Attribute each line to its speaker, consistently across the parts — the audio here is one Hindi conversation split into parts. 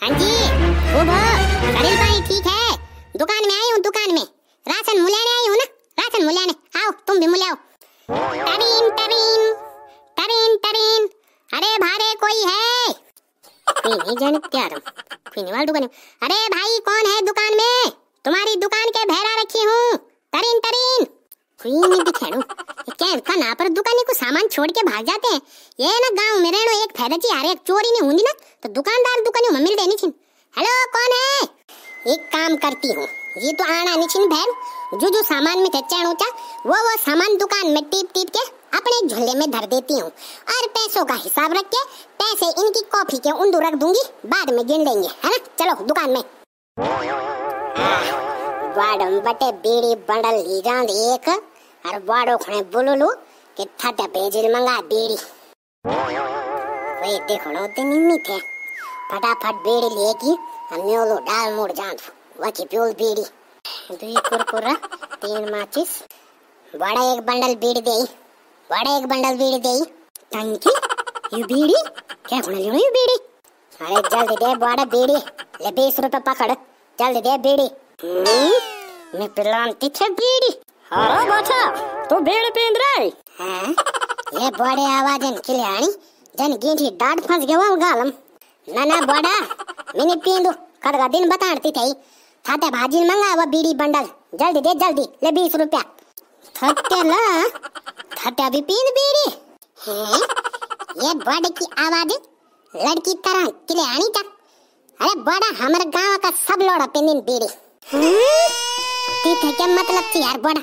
Speaker 1: हाँ जी वो वो सरिल भाई ठीक है दुकान में आई हूँ दुकान में राशन मुलाने आई हूँ ना राशन मुलाने आओ तुम भी मुलाओ तरीन तरीन तरीन तरीन अरे भारे कोई है नहीं नहीं जाने तैयार हूँ वाल दुकान अरे भाई कौन है दुकान में तुम्हारी दुकान के भैरा रखी हूँ तरीन तरीन कोई नहीं दिखे क्या इतना ना पर दुकान को सामान छोड़ के भाग जाते हैं ये ना गांव में रहनो एक फायदा ची अरे चोरी नहीं हुंदी ना तो दुकानदार दुकानी में मिल देनी छिन हेलो कौन है एक काम करती हूँ ये तो आना नहीं छिन बहन जो जो सामान में चैन ऊंचा वो वो सामान दुकान में टीप टीप के अपने झोले में धर देती हूँ और पैसों का हिसाब रख के पैसे इनकी कॉफी के उंदू रख दूंगी बाद में गिन लेंगे है ना चलो दुकान में वाडम बटे बीड़ी बंडल ली ही एक और वाडो खने बुलुलू मंगा वे देखो फटाफट हमने ओलो डाल मोड़ जान वकी प्योल दुई कुरकुरा तीन माचिस बड़ा एक बंडल दे बड़ा एक बंडल दे टंकी बीड़ी क्या लियो बीड़ी अरे जल्दी दे बड़ा बीड़ी ले बीस रुपए पकड़ जल्दी दे बीड़ी हम्म, मैं पिलान तिथे बीड़ी हरो हाँ। हाँ, बाछा अच्छा। तो भेड़ पेंद रहे हाँ, ये बड़े आवाजन आनी जन गिंठी डाट फंस गया गालम ना ना बड़ा मैंने मिनी कर कड़गा दिन बताती थई ते भाजी मंगा वो बीड़ी बंडल जल्दी दे जल्दी ले बीस रुपया थते ला थते अभी पींद बीड़ी हैं ये बड़े की आवाज लड़की तरह आनी तक अरे बड़ा हमारे गांव का सब लोड़ा पींदिन बीड़ी ती थे क्या मतलब थी यार बड़ा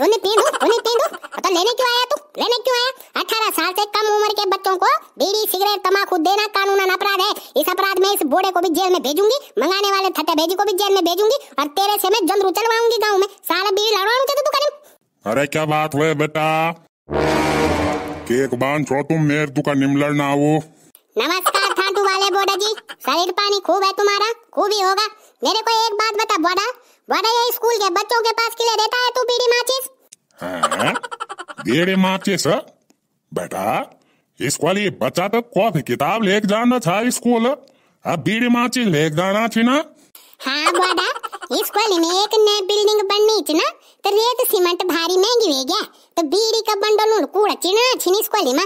Speaker 1: तूने पी दो तूने पी दो तो लेने क्यों आया तू लेने क्यों आया अठारह साल से कम उम्र के बच्चों को बीड़ी सिगरेट तंबाकू देना कानूनन अपराध है इस अपराध में इस बूढ़े को भी जेल में भेजूंगी मंगाने वाले थटे भेजी को भी जेल में भेजूंगी और तेरे से मैं जंदरू चलवाऊंगी गाँव में सारा बीड़ी लड़वाऊंगी तू करे अरे क्या बात हुए बेटा केक बान छो तुम मेरे दुकान निमलर लड़ना हो नमस्कार ठाटू वाले बोडा जी शरीर पानी खूब है तुम्हारा खूब ही होगा मेरे को एक बात बता बोडा वादा ये स्कूल के बच्चों के पास किले देता है तू बीड़ी माचिस हाँ, बीड़ी माचिस हाँ? बेटा स्कूल ये बच्चा तो कॉफी किताब लेके जाना था स्कूल अब बीड़ी माचिस लेके जाना थी ना हाँ वादा स्कूल में एक नए बिल्डिंग बननी थी ना तो रेत सीमेंट भारी महंगी हो गया तो बीड़ी का बंडल कूड़ा चिड़ना छिनी स्कूल में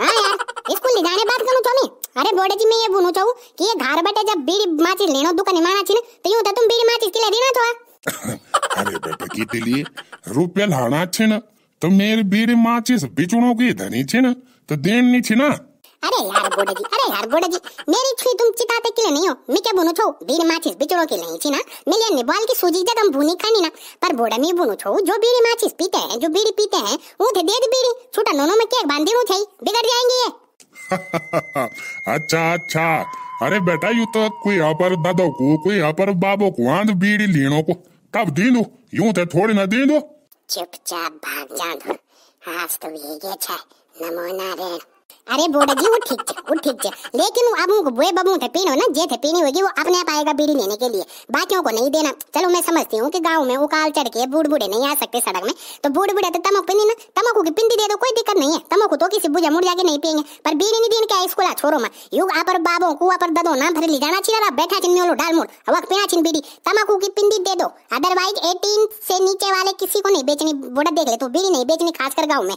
Speaker 1: हाँ यार स्कूल जाने बात करूँ तो मैं अरे बोडे जी मैं ये बोलना चाहूँ कि ये घर बैठे जब बीड़ी माचिस लेनो दुकान माना छिन तो यूं तो तुम बीड़ी माचिस के लिए देना तो अरे बेटे की के लिए रुपया लाना छिन तो मेरे बीड़ी माचिस बिचुनो की धनी छिन तो देनी छिना अरे यार बोडे जी अरे यार बोडे जी मेरी छुई तुम चिताते के लिए नहीं हो मैं क्या बोलू छो बीड़ी माचिस बिचड़ो के नहीं छिना मैं ये निबाल की सूजी दे तुम भूनी खानी ना पर बोडा मैं बोलू छो जो बीड़ी माचिस पीते हैं जो बीड़ी पीते हैं उठे तो दे दे बीड़ी छोटा नोनो में केक बांधी छई बिगड़ जाएंगे ये अच्छा अच्छा अरे बेटा यू तो कोई यहाँ पर दादो को कोई यहाँ पर बाबो को आंध बीड़ी लेनो को तब दी दो यूं तो थोड़ी ना दी दो चुपचाप भाग जाओ दो आज तो ये छे नमोना रे अरे बोडा जी वो ठीक है वो ठीक है लेकिन अब वे बबू थे पीनो ना जे थे पीनी होगी वो अपने आप आएगा बीड़ी लेने के लिए बाकियों को नहीं देना चलो मैं समझती हूँ कि गाँव में उकाल चढ़ के बूढ़ बूढ़े नहीं आ सकते सड़क में तो बूढ़ बूढ़े तो तमक पीनी ना तमकू की पिंडी दे दो कोई दिक्कत नहीं है तमकू तो किसी बुझा मुड़ जाके नहीं पियेंगे पर बीड़ी नहीं देने क्या स्कूल छोरो मैं युग आप बाबो कुआ पर ददो ना भरे ले जाना चाहिए बैठा चिन्ह लो डाल मोड़ अब पीना छिन बीड़ी तमकू की पिंडी दे दो अदरवाइज एटीन से नीचे वाले किसी को नहीं बेचनी बोडा देख ले तो बीड़ी नहीं बेचनी खासकर गाँव में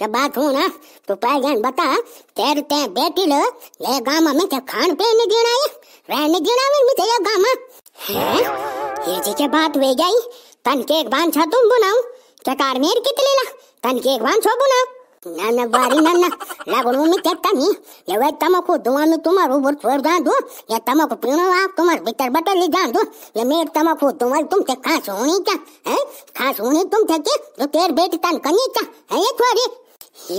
Speaker 1: के बात हो ना तो पहले बता तेरे ते बेटी लो ये गांव में ते खान पे नहीं देना है रहने देना में मुझे ये गांव गाँव ये जी के बात वे गई तन के एक बांध छा तुम बुनाऊ क्या कार मेर कितने ला तन के एक बांध छो बुनाऊ ना ना बारी ना ना लागणो में ते तनी ये वे तमको दुआ में तुम्हारे ऊपर छोड़ जान दो ये तमको पीने आप तुम्हारे भीतर बटर ले जान दो ये मेर तमको तुम्हारे तुम ते खास होनी क्या है खास होनी तुम ते के तो तेर बेटी तन कनी क्या है ये थोड़ी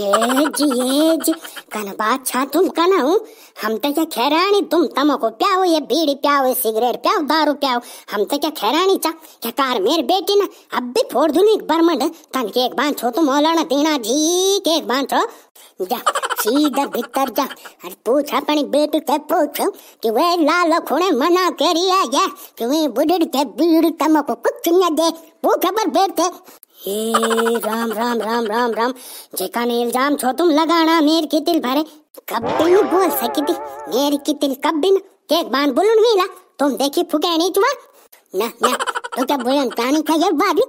Speaker 1: ಏಜ್ ಏಜ್ ಕನ ಬಾಚಾ ತುಮ್ ಕನವು ಹಮ್ ತಕ ಖೇರಾಣಿ ತುಮ್ ತಮಕು ಪ್ಯಾವು ये बीड़ी प्याव ये सिगरेट प्याव दारू प्याव हम तो क्या खैरानी चा क्या कार मेर बेटी ना अब भी फोड़ दूनी एक बर्मंड तन के एक बांध छो तू मौलाना दीना जी के एक बांध जा सीधा भीतर जा अरे पूछ अपनी बेटी के पूछ कि वे लाल खूने मना करिया ये कि वे बुढ़ के बीड़ तमको कुछ न दे वो खबर बेटे हे राम राम राम राम राम जेका ने इल्जाम छो तुम लगाना मेर की तिल भरे कब बिन बोल सकी थी मेर की तिल कब बिन केक बान बुलन वीला तुम देखी फुके नहीं चुमा ना ना तो क्या बोलन प्राणी का ये बाबी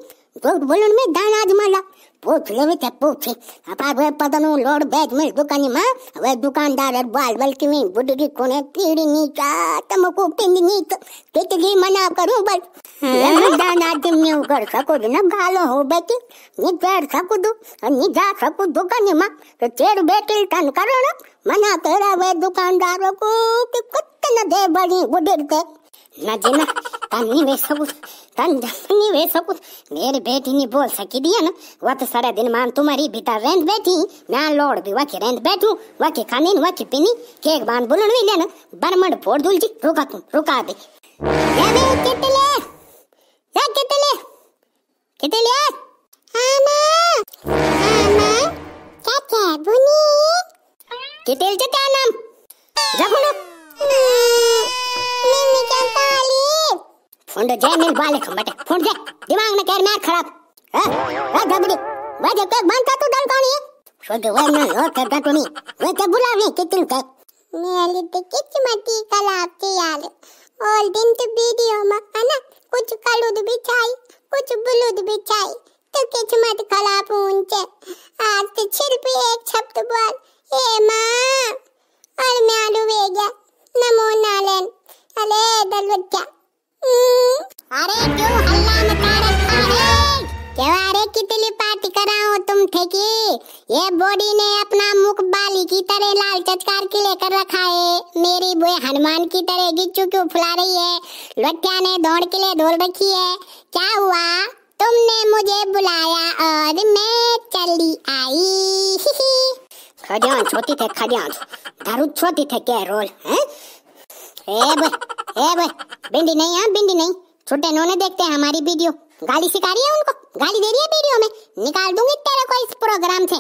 Speaker 1: तो बुलन में दाना आज माला પોથ લેવી તે પૂછી આપણે પદનું લોડ બેગ મિલ દુકાનીમાં હવે દુકાનદાર બાલ બલકીની બુડડી કોને કીડીની ચા તમકુ પિંગની કેટલી મના કરું બસ રમદાન આદમ ને ઉગર સકો ન ગાલો હો બેટી ની ઘર સકો દુ ની જા સકો દુકાનીમાં તો ચેર બેટી તન કરણ મના કરાવે દુકાનદારો કો કે કત ન દે બડી બુડડી તે ના જીના तन्नी वे सब तन जमनी वे सब कुछ मेरी बेटी नहीं बोल सकी दिया ना वह तो सारा दिन मान तुम्हारी बिता रेंद बैठी मैं लौड़ भी वह रेंद बैठू वह के खानी वह के पीनी केक बांध बुलन भी लेना बरमड़ फोड़ दूल जी रुका तुम रुका दे ये दे कितले ये कितले कितले आमा आमा क्या क्या बुनी कितल जो क्या नाम जगुना ಒಂದು ಜಯ ನಿನ್ ಬಾಲಿಕ್ ಮಟೆ ಫುಣ್ಜೆ ದಿಮಾಗ್ನ ಕೇರ್ ಮ್ಯಾಕ್ ಖರಾಬ್ ಹಾ ಗಬಡಿ ವಜೆ ಕೇಕ್ ಬಂತ ತು ದಲ್ಕಾಣಿ ಶುದ್ಧ ವೈನ ಲೋ ಕಟ್ಟಟುನಿ ವೇತೆ ಬುಲಾವಿ ಕಿತ್ತಿನ ಕೈ ಮೇಲಿದ್ದ ಕಿಚ್ಚ ಮತಿ ಕಲಾಪ್ತಿ ಯಾಲು ऑल दिन तो वीडियो में है ना कुछ कलुद बिछाई कुछ बुलुद बिछाई तो किच मत खराब ऊंचे आज तो सिर्फ एक शब्द बोल हे माँ और मैं आलू भेजा नमो नालन अले दलवच्चा ये बॉडी ने अपना मुख बाली की तरह लाल चटकार के लेकर रखा है मेरी बुए हनुमान की तरह गिच्चू क्यों फुला रही है लट्ठिया ने दौड़ के लिए धोल रखी है क्या हुआ तुमने मुझे बुलाया और मैं चली आई खजान छोटी थे खजान दारू छोटी थे क्या रोल हैं ए बे ए बे नहीं हाँ बिंदी नहीं छोटे नोने देखते हैं हमारी वीडियो गाली सिखा रही है उनको गाली दे रही है वीडियो में निकाल दूंगी तेरे को इस प्रोग्राम से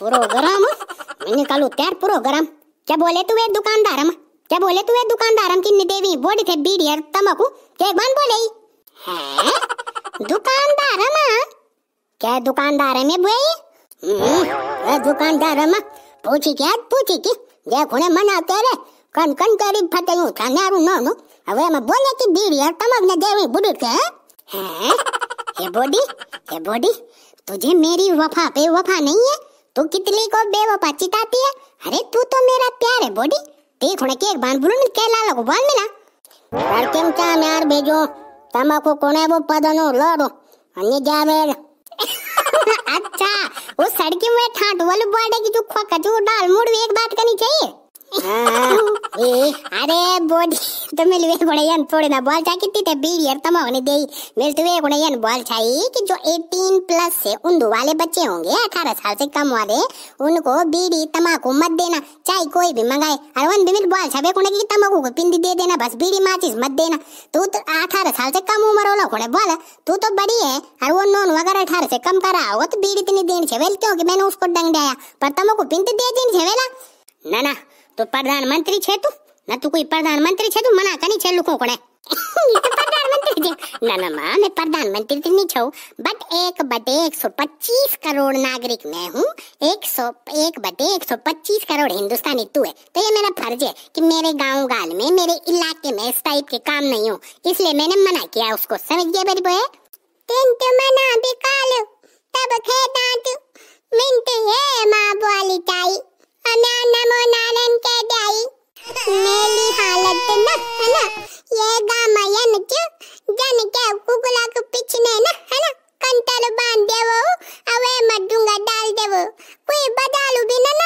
Speaker 1: प्रोग्राम मैं निकालू तेर प्रोग्राम क्या बोले तू ये दुकानदार हम क्या बोले तू ये दुकानदार हम किन्नी देवी बोडी थे बीड़ी और तमकू क्या बान बोले है दुकानदार हम क्या दुकानदार हम ये बोई हम्म, दुकानदार हम पूछी क्या पूछी की देखो ने मना तेरे कन कन तेरी फटे हूं थाने नो नो अब ये मैं बोले की बीड़ी और तमक ने देवी बुढ़ी के है हे बॉडी हे बॉडी तुझे मेरी वफा पे वफा नहीं है तू कितली को बेवफा चिताती है अरे तू तो मेरा प्यार है बॉडी देख उन्हें केक बांध बुलन के लाल को बान मिला परकेम क्या म्यार भेजो तमाकू कोने वो पदनो लड़ो अन्य जावे अच्छा वो सड़की में ठाट वाले बॉडी की जो खोका जो डाल मुड़ भी एक बात करनी चाहिए अरे ಬೋಡಿ ತಮ್ಮೇಲೆ ವೇಗುಣ ಏನ್ ತೋಡಿನ ಬಾಲ್ ಚಾಕಿತ್ತಿತ್ತೆ ಬೀಡಿ ಅರ್ಥಮ ಅವನಿದ್ದೆ मेरे तो वे गुण यह बोल चाहिए कि जो 18 प्लस से उम्र वाले बच्चे होंगे 18 साल से कम वाले उनको बीड़ी तम्बाकू मत देना चाहे कोई भी मंगाए अरवन बिमिल बोल छबे कुने की तम्बाकू को पिंदी दे देना बस बीड़ी माचिस मत देना तू तो 18 साल से कम उम्र वाला कुने बोल तू तो बड़ी है और वो नॉन वगैरह 18 से कम करा होगा तो बीड़ी इतनी देनी छवेल क्योंकि मैंने उसको डंग डाया पर तम्बाकू पिंदी दे देनी छवेला ना ना તો પ્રધાનમંત્રી છે તું ના તું કોઈ પ્રધાનમંત્રી છે તું મને કની છે લોકો કોણે પ્રધાનમંત્રી છે ના ના માં मैं प्रधानमंत्री तो नहीं छू बट एक बटे 125 करोड़ नागरिक मैं हूं 100 सौ एक बटे 125 करोड़ हिंदुस्तानी तू है तो ये मेरा फर्ज है कि मेरे गांव गाल में मेरे इलाके में इस टाइप के काम नहीं हो इसलिए मैंने मना किया उसको समझ गया मेरी बोए तीन तो मना भी काल तब खेदात मिनट है मां बोली ताई अना नमो नारायण के दाई मेरी हालत न है ना ये गामयन च जन के कुगला के पिछने न है ना कंटल बांध देवो अवे मडूंगा डाल देवो कोई बदालू भी न